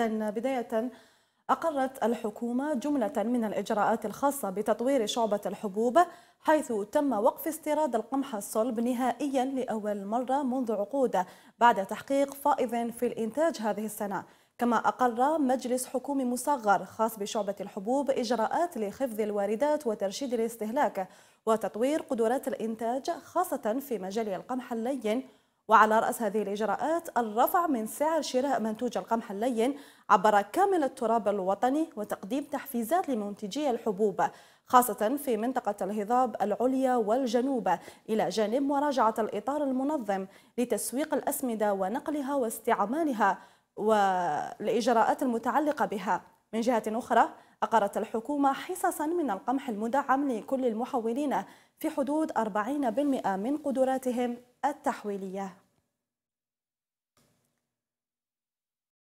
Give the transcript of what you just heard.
إذا بداية أقرت الحكومة جملة من الإجراءات الخاصة بتطوير شعبة الحبوب حيث تم وقف استيراد القمح الصلب نهائيا لأول مرة منذ عقود بعد تحقيق فائض في الإنتاج هذه السنة كما أقر مجلس حكومي مصغر خاص بشعبة الحبوب إجراءات لخفض الواردات وترشيد الاستهلاك وتطوير قدرات الإنتاج خاصة في مجال القمح اللين وعلى رأس هذه الإجراءات الرفع من سعر شراء منتوج القمح اللين عبر كامل التراب الوطني وتقديم تحفيزات لمنتجي الحبوب خاصة في منطقة الهضاب العليا والجنوب إلى جانب مراجعة الإطار المنظم لتسويق الأسمدة ونقلها واستعمالها والإجراءات المتعلقة بها من جهة أخرى أقرت الحكومة حصصا من القمح المدعم لكل المحولين في حدود 40% من قدراتهم التحويلية